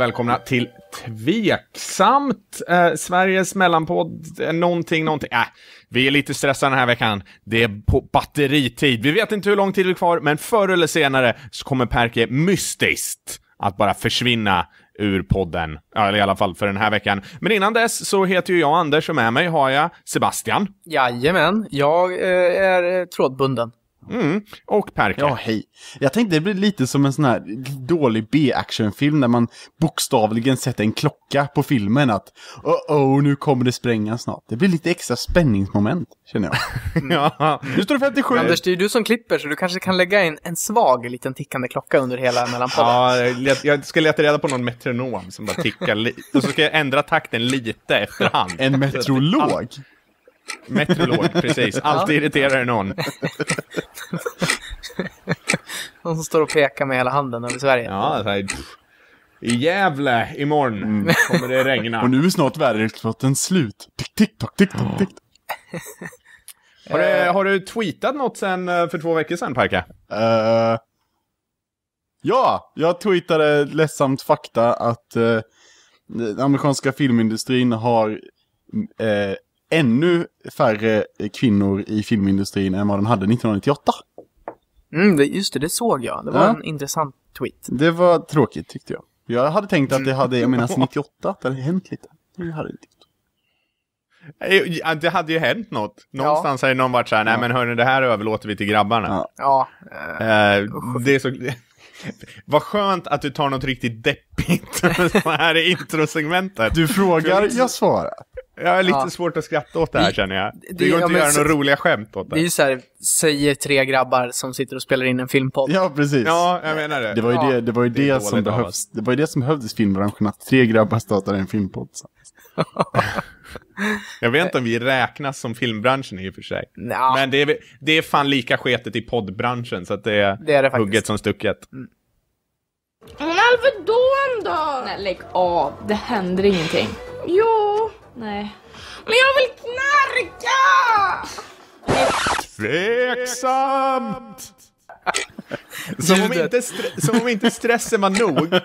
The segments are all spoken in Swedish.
välkomna till Tveksamt, eh, Sveriges mellanpodd, eh, någonting, någonting. Äh, vi är lite stressade den här veckan. Det är på batteritid. Vi vet inte hur lång tid vi är kvar, men förr eller senare så kommer Perke mystiskt att bara försvinna ur podden. Eller i alla fall för den här veckan. Men innan dess så heter ju jag Anders och med mig har jag Sebastian. Jajamän, jag eh, är eh, trådbunden. Mm. Och Perker. Ja, hej. Jag tänkte det blir lite som en sån här dålig B-actionfilm där man bokstavligen sätter en klocka på filmen att oh, oh nu kommer det sprängas snart. Det blir lite extra spänningsmoment, känner jag. ja, nu står det 57. Anders, det är ju du som klipper så du kanske kan lägga in en svag liten tickande klocka under hela mellanpodden. ja, jag ska leta reda på någon metronom som bara tickar lite. och så ska jag ändra takten lite efterhand. En metrolog? Metrolog, precis. Alltid ja. irriterar det någon. någon som står och pekar med hela handen över Sverige. Ja, så här, i Gävle imorgon mm. kommer det regna. och nu är snart väderexploaten slut. Tick, tick, tock, tick, tock, tick. har, du, eh. har du tweetat något sen eh, för två veckor sedan, Parka? Uh, eh, ja, jag tweetade ledsamt fakta att uh, den amerikanska filmindustrin har uh, ännu färre kvinnor i filmindustrin än vad den hade 1998. Mm, just det, det såg jag. Det var ja. en intressant tweet. Det var tråkigt tyckte jag. Jag hade tänkt att det hade, jag menar 98, att det hade hänt lite. Det hade inte eh, det hade ju hänt något. Någonstans ja. hade någon varit såhär, här, nej men hörni det här överlåter vi till grabbarna. Ja. ja. Eh, eh, det är så... Vad skönt att du tar något riktigt deppigt så här i introsegmentet. Du frågar, liksom- jag svarar. Jag har lite ja. svårt att skratta åt det här känner jag. Det, går inte ja, att göra några roliga skämt åt det. Det är ju såhär, säger tre grabbar som sitter och spelar in en filmpodd. Ja, precis. Ja, jag menar det. Det var ju ja. det, det, var ju det, det som behövs, det var ju det som behövdes i filmbranschen, att tre grabbar startade en filmpodd. jag vet inte om vi räknas som filmbranschen i och för sig. Nå. Men det är, det är fan lika sketet i poddbranschen, så att det är, det är det hugget som stucket. Mm. Men Alvedon då? Nej, lägg av. Det händer ingenting. Jo! Nej. Men jag vill knarka! Tveksamt! Som om, inte som om inte stressen var nog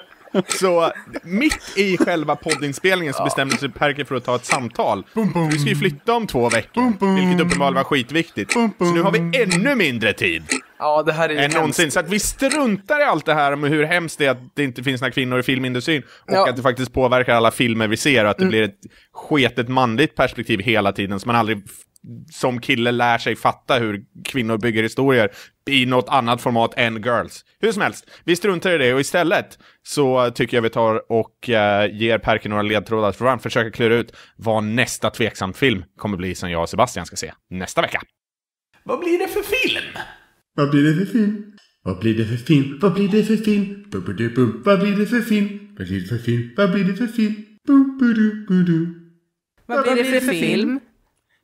så mitt i själva poddinspelningen så bestämde sig Perker för att ta ett samtal. Bum, bum. Vi ska ju flytta om två veckor, bum, bum. vilket uppenbarligen var skitviktigt. Bum, bum. Så nu har vi ännu mindre tid. Ja, det här är än någonsin. Så att vi struntar i allt det här med hur hemskt det är att det inte finns några kvinnor i filmindustrin och ja. att det faktiskt påverkar alla filmer vi ser och att det mm. blir ett sketet manligt perspektiv hela tiden så man aldrig som kille lär sig fatta hur kvinnor bygger historier i något annat format än girls. Hur som helst, vi struntar i det och istället så tycker jag vi tar och eh, ger Perker några ledtrådar för att försöka klura ut vad nästa tveksam film kommer bli som jag och Sebastian ska se nästa vecka. Vad blir det för film? Vad blir det för film? Vad blir det för film? Vad blir det för film? Bum, bum, bum. Vad blir det för film? Vad blir det för film? Vad blir det för film? Bum, bum, bum, bum. Vad blir det för film?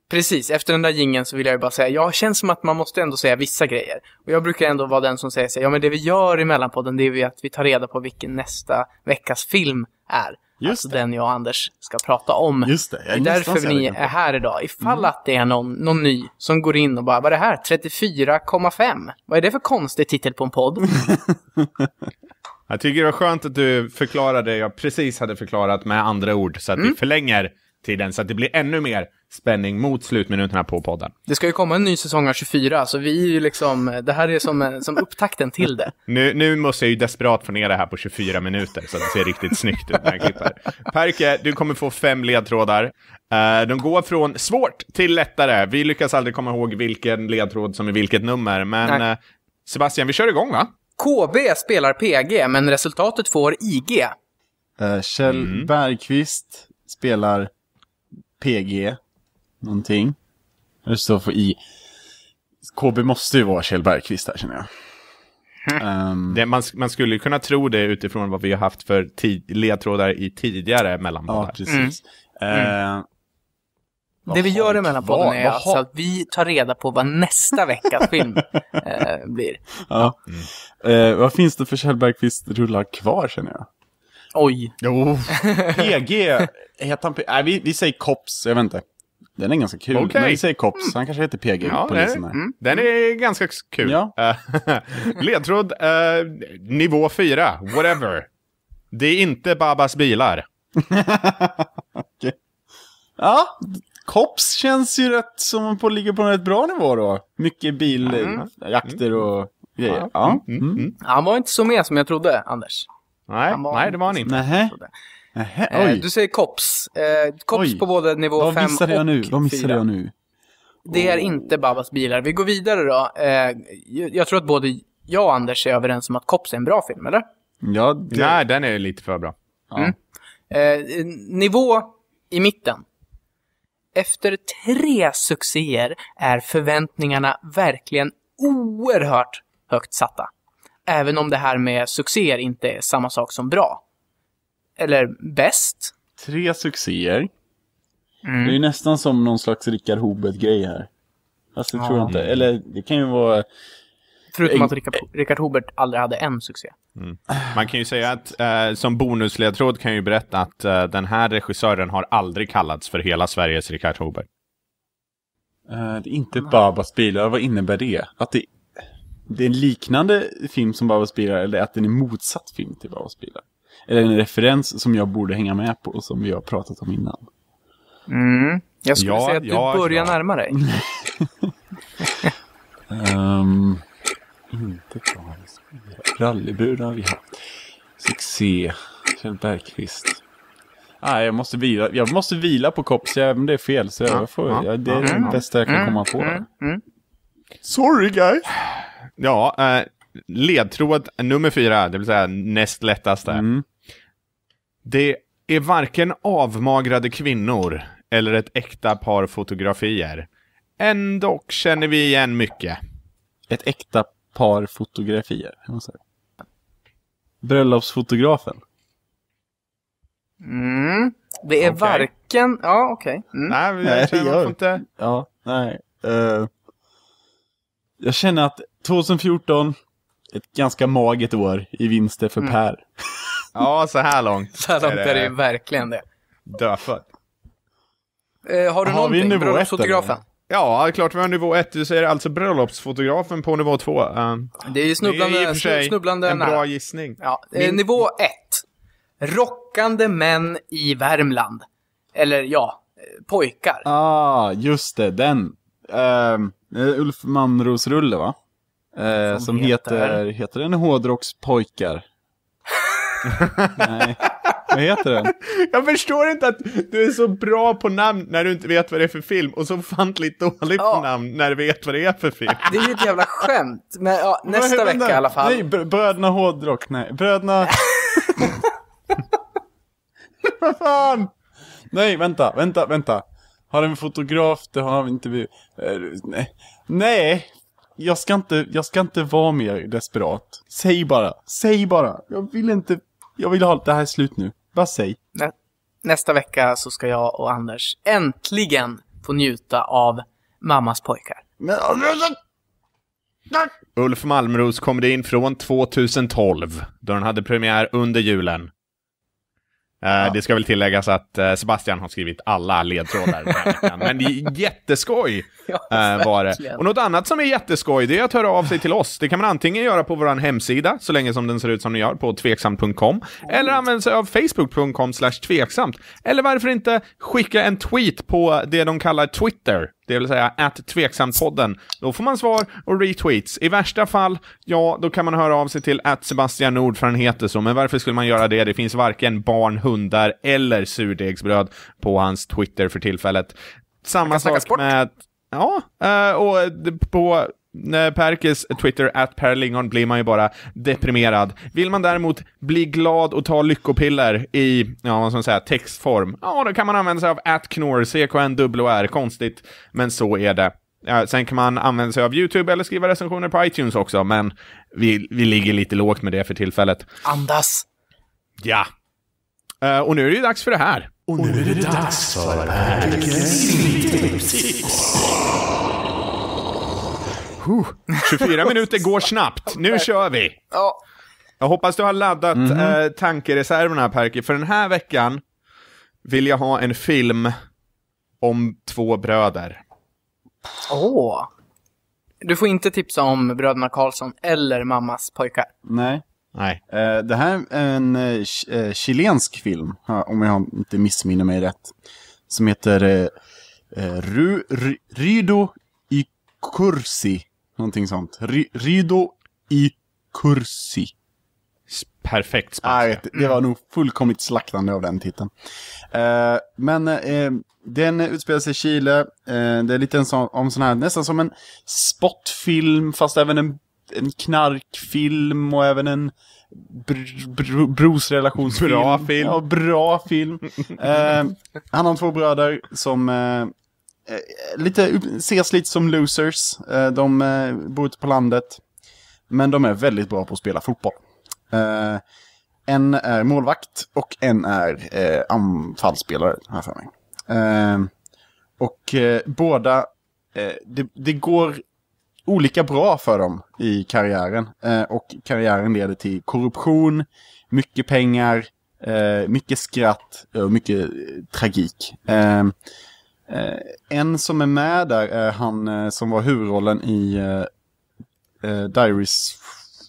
Precis, efter den där gingen så vill jag ju bara säga, ja, känns som att man måste ändå säga vissa grejer. Och jag brukar ändå vara den som säger sig, ja men det vi gör i Mellanpodden det är ju att vi tar reda på vilken nästa veckas film är. Just alltså det. den jag och Anders ska prata om. Just det, Det är därför ni är här idag. Ifall mm. att det är någon, någon ny som går in och bara, vad är det här? 34,5? Vad är det för konstig titel på en podd? jag tycker det var skönt att du förklarade det jag precis hade förklarat med andra ord, så att mm. vi förlänger tiden. Så att det blir ännu mer spänning mot slutminuterna på podden. Det ska ju komma en ny säsong av 24, så vi är ju liksom, det här är som, som upptakten till det. Nu, nu måste jag ju desperat få ner det här på 24 minuter så att det ser riktigt snyggt ut när jag klipper. Perke, du kommer få fem ledtrådar. Eh, de går från svårt till lättare. Vi lyckas aldrig komma ihåg vilken ledtråd som är vilket nummer, men Nej. Eh, Sebastian, vi kör igång va? KB spelar PG, men resultatet får IG. Eh, Kjell mm. Bergqvist spelar PG någonting. Det står för I. KB måste ju vara Kjell Bergqvist här känner jag. Um, det, man, man, skulle kunna tro det utifrån vad vi har haft för ledtrådar i tidigare mellanpoddar. Ja, precis. Mm. Uh, mm. Det vi gör i mellanpodden är alltså att vi tar reda på vad nästa veckas film uh, blir. Ja. Mm. Uh, vad finns det för Kjell Bergqvist-rullar kvar känner jag? Oj. Jo. PG, heter han Nej, vi, vi säger Kops, jag vet inte. Den är ganska kul. Okay. Men vi säger Kops, mm. han kanske heter PG, ja, polisen. Är, mm, den är ganska kul. Ja. Eh, ledtråd, uh, nivå 4, whatever. Det är inte Babas bilar. okay. Ja, Kops känns ju rätt som på, ligger på en rätt bra nivå då. Mycket biljakter mm. och mm. grejer. Ja. Mm, mm. Mm. Han var inte så med som jag trodde, Anders. Nej, nej det var han inte. Nähä. Nähä, eh, oj. du säger kops. Eh, kops på både nivå 5 och 4. Vad missade jag nu? Det är inte Babas bilar. Vi går vidare då. Eh, jag tror att både jag och Anders är överens om att Kops är en bra film, eller? Ja, det... Nej, den är lite för bra. Ja. Mm. Eh, nivå i mitten. Efter tre succéer är förväntningarna verkligen oerhört högt satta. Även om det här med succéer inte är samma sak som bra. Eller bäst. Tre succéer. Mm. Det är ju nästan som någon slags Rickard Hobert-grej här. Fast det ja. tror jag inte. Eller det kan ju vara... Förutom att Rickard, Hobert aldrig hade en succé. Mm. Man kan ju säga att eh, som bonusledtråd kan jag ju berätta att eh, den här regissören har aldrig kallats för hela Sveriges Rickard Hobert. Eh, det är inte Babas bilar, vad innebär det? Att det det är en liknande film som Babas bilar, eller att den är motsatt film till Babas bilar. Eller en referens som jag borde hänga med på och som vi har pratat om innan. Mm. Jag skulle ja, säga att ja, du börjar ja. närma dig. um, inte Babas bilar. Rallybruden har vi haft. Succé. Kjell Bergqvist. Nej, ah, jag måste vila, jag måste vila på Kopsia, även det är fel. Så jag får, jag, det är det bästa jag kan mm, komma på. Mm, mm, Sorry guys! Ja, eh, ledtråd nummer fyra, det vill säga näst lättaste. Mm. Det är varken avmagrade kvinnor eller ett äkta par fotografier. Ändå känner vi igen mycket. Ett äkta par fotografier. Bröllopsfotografen. Mm. Det är okay. varken... Ja, okej. Okay. Mm. Nej, jag, jag, jag får inte... Ja, nej. Uh jag känner att 2014, ett ganska maget år i vinster för mm. Per. ja, så här långt. Så här långt är det, är det ju verkligen det. Dödfött. Eh, har du har någonting? Vi nivå Bröllopsfotografen? Ett, ja, det är klart vi har nivå ett. Du säger alltså bröllopsfotografen på nivå två. Um, det är ju snubblande, det är i och för sig snubblande en bra gissning. Ja, eh, Min... Nivå ett. Rockande män i Värmland. Eller ja, eh, pojkar. Ah, just det. Den. Um, Ulf Manros-rulle va? Eh, som, som heter, heter den Hårdrockspojkar? Nej. Vad heter den? Jag förstår inte att du är så bra på namn när du inte vet vad det är för film och så fantligt dålig ja. på namn när du vet vad det är för film. Det är ju ett jävla skämt. Men ja, nästa vecka vända? i alla fall. Nej, Bröderna Hårdrock. Nej, Bröderna... vad fan? Nej, vänta, vänta, vänta. Har en fotograf, det har han inte... Eh, nej. Nej. Jag ska inte, jag ska inte vara mer desperat. Säg bara, säg bara. Jag vill inte, jag vill ha det här är slut nu. Bara säg. Nä, nästa vecka så ska jag och Anders äntligen få njuta av mammas pojkar. Ulf Malmros kom in från 2012, då den hade premiär under julen. Eh, ja. Det ska väl tilläggas att eh, Sebastian har skrivit alla ledtrådar Men det är jätteskoj eh, ja, var det. Och något annat som är jätteskoj, det är att höra av sig till oss. Det kan man antingen göra på vår hemsida, så länge som den ser ut som den gör, på tveksamt.com. Eller använda sig av facebook.com tveksamt. Eller varför inte skicka en tweet på det de kallar Twitter det vill säga att tveksamt-podden. Då får man svar och retweets. I värsta fall, ja, då kan man höra av sig till att Sebastian Nord, för han heter så. Men varför skulle man göra det? Det finns varken barn, hundar eller surdegsbröd på hans Twitter för tillfället. Samma sak med... Ja, eh, och på när Perkes Twitter, at perlingon, blir man ju bara deprimerad. Vill man däremot bli glad och ta lyckopiller i, ja, vad ska man säga, textform, ja, då kan man använda sig av at knor, CKNWR, konstigt, men så är det. Ja, sen kan man använda sig av YouTube eller skriva recensioner på iTunes också, men vi, vi ligger lite lågt med det för tillfället. Andas! Ja. Uh, och nu är det ju dags för det här. Och nu är det dags för Perkes snittipsix. 24 minuter går snabbt, nu kör vi! Ja. Jag hoppas du har laddat mm -hmm. eh, tankereserverna Perki, för den här veckan vill jag ha en film om två bröder. Åh! Oh. Du får inte tipsa om bröderna Karlsson eller mammas pojkar. Nej. Nej. Eh, det här är en eh, eh chilensk film, om jag inte missminner mig rätt. Som heter eh, eh Ru, Rido y Cursi. Någonting sånt. Ri Rido i Kursi. Perfekt spanska. Nej, det var nog fullkomligt slaktande av den titeln. Eh, men eh, den utspelar sig i Chile. Eh, det är lite en sån, om sån här, nästan som en spotfilm, fast även en, en knarkfilm och även en br br brosrelationsfilm. Bra film. Ja, bra film. Eh, han har två bröder som eh, Eh, lite, ses lite som losers. Eh, de eh, bor ute på landet. Men de är väldigt bra på att spela fotboll. en är målvakt och en är anfallsspelare, här för mig. och båda, det, det, går olika bra för dem i karriären. och karriären leder till korruption, mycket pengar, mycket skratt och mycket tragik. Eh, en som är med där är han eh, som var huvudrollen i eh, Diaries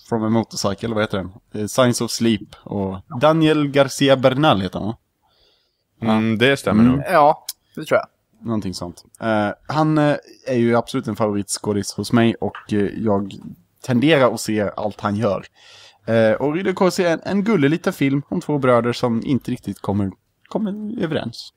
from a Motorcycle, eller vad heter den? Science of Sleep. Och Daniel Garcia Bernal heter han, mm, Det stämmer mm. nog. Ja, det tror jag. Någonting sånt. Uh, han uh, är ju absolut en favoritskådis hos mig och uh, jag tenderar att se allt han gör. och Ridder Corsi är en, en gullig liten film om två bröder som inte riktigt kommer, kommer överens.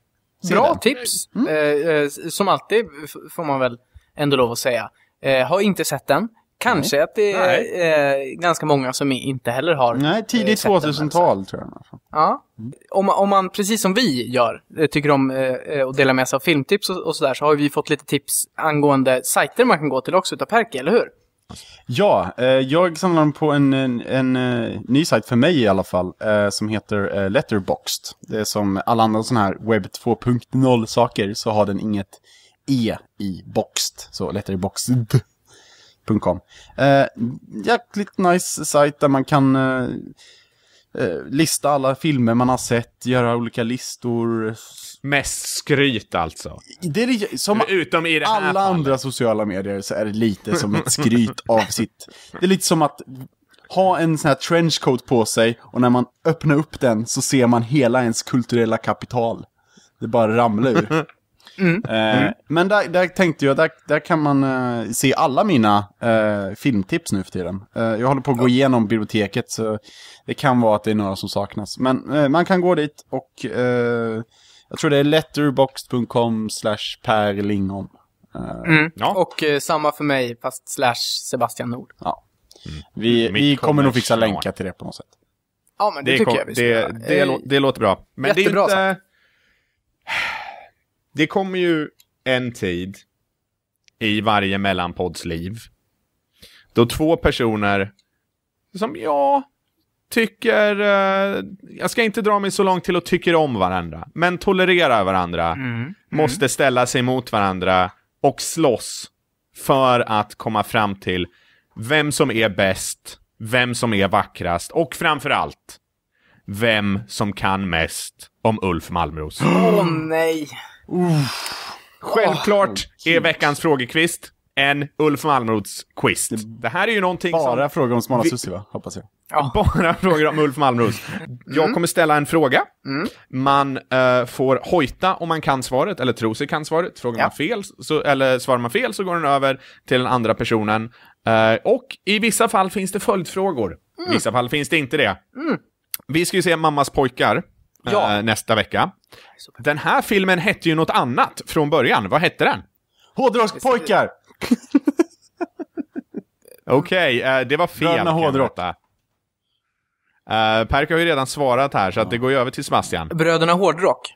Bra den. tips! Mm. Eh, eh, som alltid får man väl ändå lov att säga. Eh, har inte sett den. Kanske Nej. att det är eh, ganska många som inte heller har Nej, tidigt eh, 2000-tal alltså. tror jag. Ja. Mm. Om, om, man, precis som vi gör, tycker om eh, att dela med sig av filmtips och, och sådär, så har vi fått lite tips angående sajter man kan gå till också utav Perki, eller hur? Ja, eh, jag samlar dem på en, en, en, eh, ny sajt för mig i alla fall, eh, som heter Letterboxd. Det är som alla andra sådana här webb 2.0-saker, så har den inget e i boxed, så letterboxd.com. Jäkligt nice sajt där man kan Eh, lista alla filmer man har sett, göra olika listor. Mest skryt alltså. Det är, det, som Utom i det alla fallet. andra sociala medier så är det lite som ett skryt av sitt... Det är lite som att ha en sån här trenchcoat på sig och när man öppnar upp den så ser man hela ens kulturella kapital. Det bara ramlar ur. Mm. Eh, mm. Men där, där, tänkte jag, där, där kan man eh, se alla mina eh, filmtips nu för tiden. Eh, jag håller på att gå igenom biblioteket, så det kan vara att det är några som saknas. Men eh, man kan gå dit och eh, jag tror det är letterbox.com slash Per Lingholm. Mm. Ja. Och samma för mig, fast slash Sebastian Nord. Ja. Mm. Vi, vi kommer nog fixa länkar till det på något sätt. Ja, men det, det tycker kom, jag vi ska det, det, det, låter bra. Men Jättebra det är inte... Sagt det kommer ju en tid i varje mellanpods liv då två personer som, ja, tycker, eh, jag ska inte dra mig så långt till att tycka om varandra, men tolererar varandra, mm. Mm. måste ställa sig mot varandra och slåss för att komma fram till vem som är bäst, vem som är vackrast och framförallt vem som kan mest om Ulf Malmros. Åh oh, nej! Självklart oh, är veckans frågekvist en Ulf Malmrots quiz. Det här är ju någonting bara som... Bara frågor om smala vi... sussi, va? Hoppas jag. Ja. Bara frågor om Ulf Malmros. Jag mm. kommer ställa en fråga. Mm. Man uh, får hojta om man kan svaret, eller tror sig kan svaret. Frågar ja. man fel, så, eller svarar man fel så går den över till den andra personen. Uh, och i vissa fall finns det följdfrågor. I mm. vissa fall finns det inte det. Mm. Vi ska ju se Mammas pojkar. Eh, ja. nästa vecka. Den här filmen hette ju något annat från början. Vad hette den? Hårdrockspojkar! Okej, okay, eh, det var fel. Bröderna Hårdrock. Uh, Perk har ju redan svarat här, så att det går ju över till Sebastian. Bröderna Hårdrock.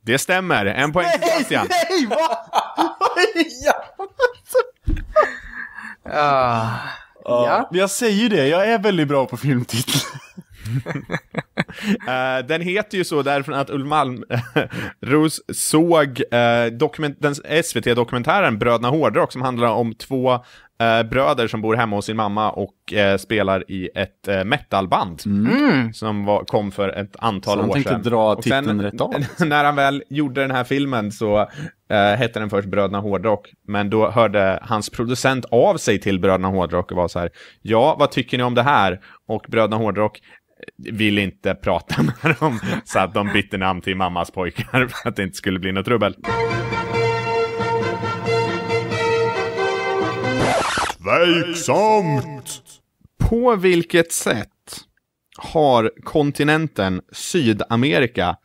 Det stämmer. En poäng till Sebastian. Nej, nej, vad? ja. Uh, ja. Jag säger ju det, jag är väldigt bra på filmtitlar uh, den heter ju så därför att Ulf Malmros eh, såg uh, dokument den SVT-dokumentären Bröderna Hårdrock som handlar om två uh, bröder som bor hemma hos sin mamma och spelar i ett metalband. Mm. mm. Som var, kom för ett antal år sedan. Så han tänkte dra titeln sen, rätt av. Liksom. när han väl gjorde den här filmen så hette den först Bröderna Hårdrock. Men då hörde hans producent av sig till Bröderna Hårdrock och var så här, ja, vad tycker ni om det här? Och Bröderna Hårdrock, vill inte prata med dem. Så att de bytte namn till mammas pojkar för att det inte skulle bli något trubbel. Tveksamt! På vilket sätt har kontinenten Sydamerika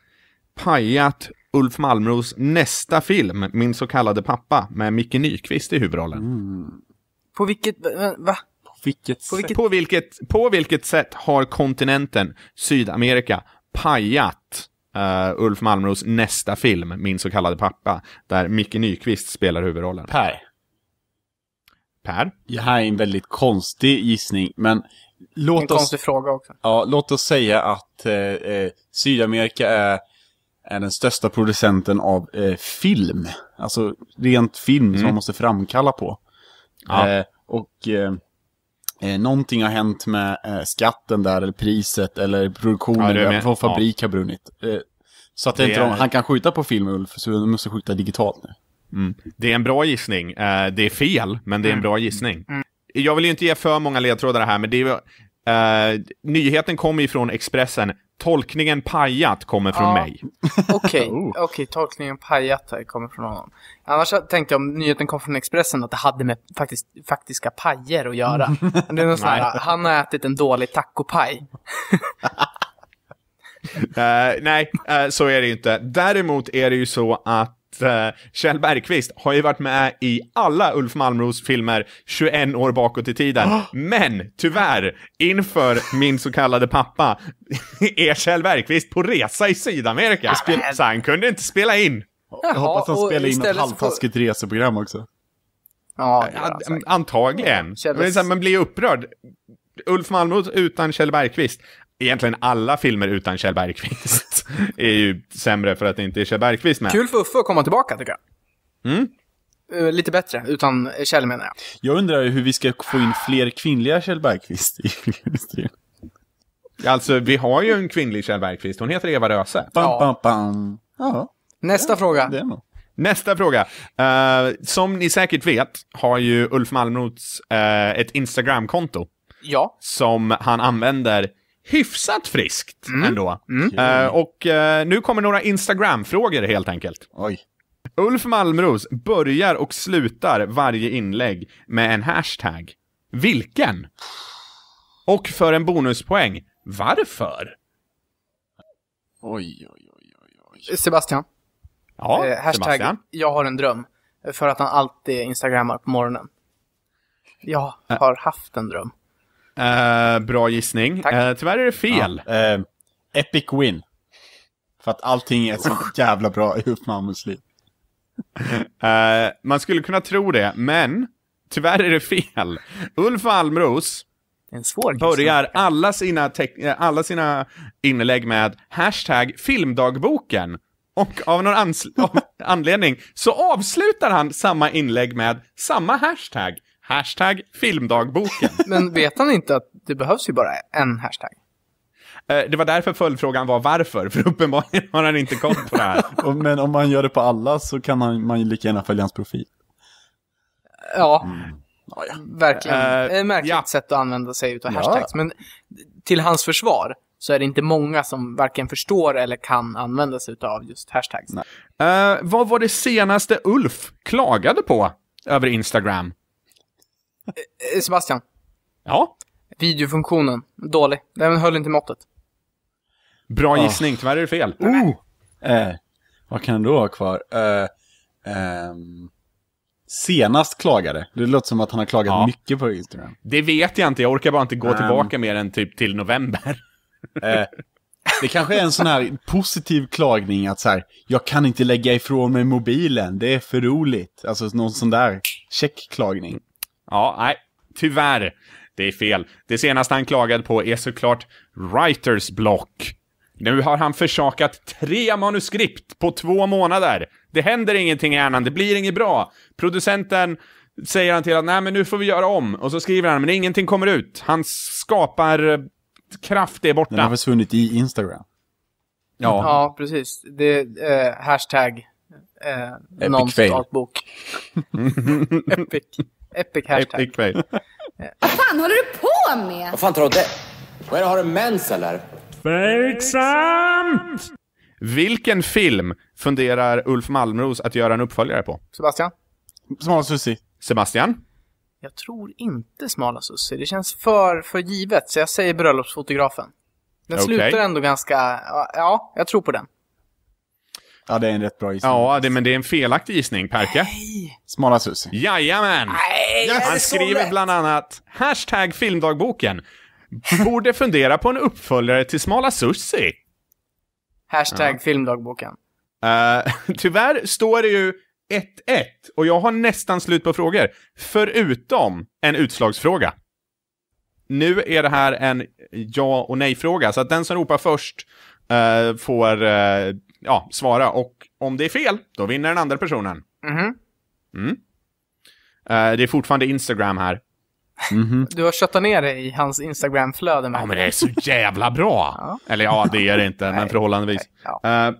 pajat Ulf Malmros nästa film, Min så kallade pappa, med Micke Nyqvist i huvudrollen? Mm. På vilket, va? Vilket på, vilket... på, vilket, på vilket sätt har kontinenten Sydamerika pajat Uh, Ulf Malmros nästa film, Min så kallade pappa, där Micke Nyqvist spelar huvudrollen. Per. Per? Det här är en väldigt konstig gissning, men låt en oss... konstig fråga också. Ja, låt oss säga att eh, eh, Sydamerika är, är den största producenten av eh, film. Alltså rent film mm. som man måste framkalla på. Ja. Eh, och eh, Eh, någonting har hänt med eh, skatten där, eller priset, eller produktionen, ja, eller vad fabrik ja. har brunnit. Eh, så att det inte är... de, han kan skjuta på film, Ulf, så de måste skjuta digitalt nu. Mm. Det är en bra gissning. Eh, det är fel, men det är en mm. bra gissning. Mm. Jag vill ju inte ge för många ledtrådar här, men det är, eh, nyheten kommer ju från Expressen Tolkningen pajat kommer från ja. mig. Okej, okay. Oh. okay. tolkningen pajat kommer från honom. Annars tänkte jag om nyheten kom från Expressen att det hade med faktiskt, faktiska pajer att göra. det är här, han har ätit en dålig tacopaj. uh, nej, uh, så är det ju inte. Däremot är det ju så att att eh, Kjell Bergqvist har ju varit med i alla Ulf Malmros filmer 21 år bakåt i tiden. Ah! Men tyvärr, inför min så kallade pappa, är Kjell Bergqvist på resa i Sydamerika. så han kunde inte spela in. Jag hoppas han spelar in ett halvtaskigt på... reseprogram också. Ja, ja antagligen. Källes... Men man blir upprörd. Ulf Malmros utan Kjell Bergqvist. Egentligen alla filmer utan Kjell Bergqvist. är ju sämre för att det inte är Kjell Bergqvist med. Kul för Uffe att komma tillbaka tycker jag. Mm. Eh, lite bättre, utan Kjell menar jag. Jag undrar hur vi ska få in fler kvinnliga Kjell Bergqvist i filmindustrin. Alltså, vi har ju en kvinnlig Kjell Bergqvist. Hon heter Eva Röse. Bam, bam, bam. Nästa ja, fråga. Nästa fråga. Uh, som ni säkert vet har ju Ulf Malmroths uh, ett Instagramkonto. Ja. Som han använder hyfsat friskt mm. ändå. Mm. Uh, och uh, nu kommer några Instagram-frågor helt enkelt. Oj. Ulf Malmros börjar och slutar varje inlägg med en hashtag. Vilken? Och för en bonuspoäng, varför? Oj, oj, oj, oj. Sebastian. Ja, eh, hashtag Sebastian. jag har en dröm. För att han alltid instagrammar på morgonen. Jag eh. har haft en dröm. Eh, bra gissning. Uh, tyvärr är det fel. Ja. Uh, epic win. För att allting är så jävla bra i Ulf liv. Uh, man skulle kunna tro det, men tyvärr är det fel. Ulf Almros börjar alla sina, alla sina inlägg med hashtag filmdagboken. Och av någon av anledning så avslutar han samma inlägg med samma hashtag. Hashtag filmdagboken. Men vet han inte att det behövs ju bara en hashtag? Eh, det var därför följdfrågan var varför, för uppenbarligen har han inte koll på det här. Men om man gör det på alla så kan man ju lika gärna följa hans profil. Ja, mm. ja, ja. verkligen. Uh, märkligt ja. sätt att använda sig av hashtags. Men till hans försvar så är det inte många som varken förstår eller kan använda sig av just hashtags. Uh, vad var det senaste Ulf klagade på över Instagram? Eh, eh, Sebastian. Ja? Videofunktionen. Dålig. Den höll inte måttet. Bra oh. gissning, tyvärr är det fel. Oh. Eh, vad kan du ha kvar? Eh, eh, senast klagade. Det låter som att han har klagat ja. mycket på Instagram. Det vet jag inte, jag orkar bara inte gå um. tillbaka mer än typ till november. Eh, det kanske är en sån här positiv klagning att så här, jag kan inte lägga ifrån mig mobilen, det är för roligt. Alltså någon sån där checkklagning. Ja, nej, tyvärr. Det är fel. Det senaste han klagade på är såklart writers block. Nu har han försakat tre manuskript på två månader. Det händer ingenting i hjärnan, det blir inget bra. Producenten säger han till att nej men nu får vi göra om, och så skriver han men ingenting kommer ut. Han skapar eh, kraft är borta. Den har försvunnit i Instagram. Ja, ja precis. Det är eh, hashtag eh, Epic fail. Epic. Epic hashtag. Epic fail. Vad fan håller du på med? Vad fan tror du? Vad är det, har du mens eller? Tveksamt! Vilken film funderar Ulf Malmros att göra en uppföljare på? Sebastian? Smala Sussi. Sebastian? Jag tror inte Smala Sussi. Det känns för, för givet, så jag säger Bröllopsfotografen. Den okay. slutar ändå ganska... Ja, jag tror på den. Ja, det är en rätt bra gissning. Ja, det, men det är en felaktig gissning, Perke. Smala Susie. Jajamän! Nej, Han skriver bland annat hashtag filmdagboken. Borde fundera på en uppföljare till Smala Sussi. Hashtag ja. filmdagboken. Uh, tyvärr står det ju 1-1 och jag har nästan slut på frågor. Förutom en utslagsfråga. Nu är det här en ja och nej-fråga, så att den som ropar först uh, får uh, ja, svara och om det är fel, då vinner den andra personen. Mhm. Mm. Mm. Uh, det är fortfarande Instagram här. Mm -hmm. Du har köttat ner det i hans Instagram-flöde. Ja, men det är så jävla bra! Eller ja, det är det inte, men förhållandevis. Nej, ja. uh,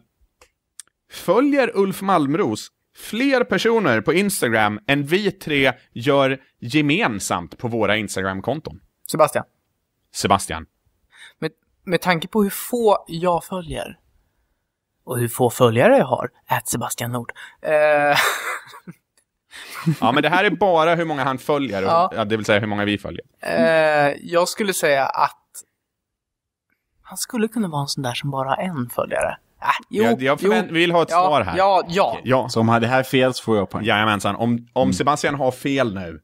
följer Ulf Malmros fler personer på Instagram än vi tre gör gemensamt på våra Instagram-konton? Sebastian. Sebastian. Med, med tanke på hur få jag följer, och hur få följare jag har, att Sebastian Nord. Eh. ja, men det här är bara hur många han följer, och, ja. det vill säga hur många vi följer. Eh, jag skulle säga att han skulle kunna vara en sån där som bara har en följare. Ah, jo, jag, jag jo. vill ha ett ja, svar här. Ja, ja. ja. Så om det här är fel så får jag poäng. Jajamensan. Om, om mm. Sebastian har fel nu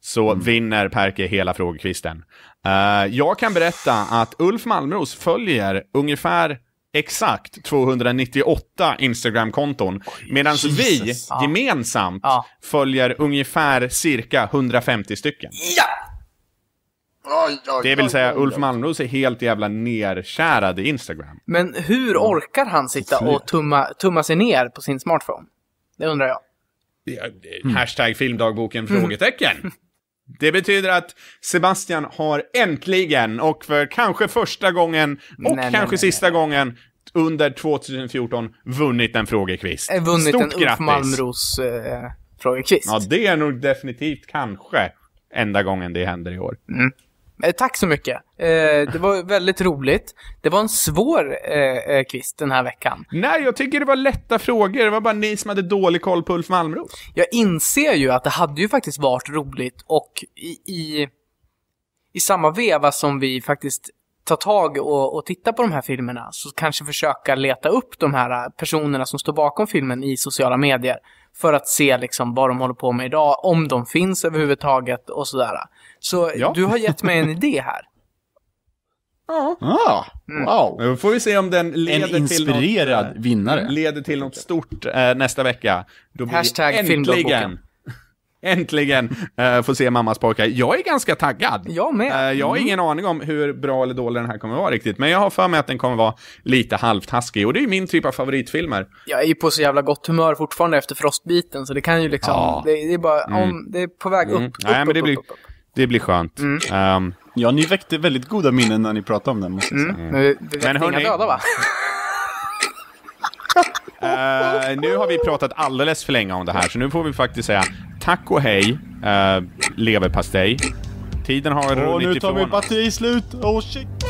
så mm. vinner Perke hela frågekvisten. Uh, jag kan berätta att Ulf Malmros följer ungefär exakt 298 Instagram-konton. Medan vi gemensamt ja. följer ungefär cirka 150 stycken. Ja! det vill säga, Ulf Malmros är helt jävla nerkärad i Instagram. Men hur orkar han sitta och tumma, tumma sig ner på sin smartphone? Det undrar jag. Mm. Hashtag filmdagboken? Mm. Frågetecken. Det betyder att Sebastian har äntligen, och för kanske första gången, och nej, kanske nej, sista nej. gången, under 2014 vunnit en frågekvist. Eh, vunnit Stort en Ulf Malmros eh, frågequiz. Ja, det är nog definitivt kanske enda gången det händer i år. Mm. Eh, tack så mycket. Eh, det var väldigt roligt. Det var en svår eh, quiz eh, den här veckan. Nej, jag tycker det var lätta frågor. Det var bara ni som hade dålig koll på Ulf Malmros. Jag inser ju att det hade ju faktiskt varit roligt och i, i, i samma veva som vi faktiskt ta tag och, och, titta på de här filmerna så kanske försöka leta upp de här personerna som står bakom filmen i sociala medier för att se liksom vad de håller på med idag, om de finns överhuvudtaget och sådär. Så ja. du har gett mig en idé här. Ja. Ah, mm. wow. Mm. Då får vi se om den leder en inspirerad till något, eh, vinnare. leder till något stort eh, nästa vecka. Då Hashtag äntligen, äntligen eh, får se mammas pojkar. Jag är ganska taggad. Jag med. Eh, jag har mm. ingen aning om hur bra eller dålig den här kommer vara riktigt, men jag har för mig att den kommer vara lite halvtaskig och det är ju min typ av favoritfilmer. Jag är ju på så jävla gott humör fortfarande efter frostbiten, så det kan ju liksom, ah. det, det, är bara, mm. om, det är på väg upp, upp, mm. Nej, upp, men det upp, blir... upp, upp. Det blir skönt. Mm. Um, ja, ni väckte väldigt goda minnen när ni pratade om den, måste jag mm. säga. Mm. Mm. Men hörni... Döda, va? uh, nu har vi pratat alldeles för länge om det här, så nu får vi faktiskt säga tack och hej, uh, leverpastej. Tiden har Åh, runnit ifrån oss. nu tar mitt batteri slut! oh, shit!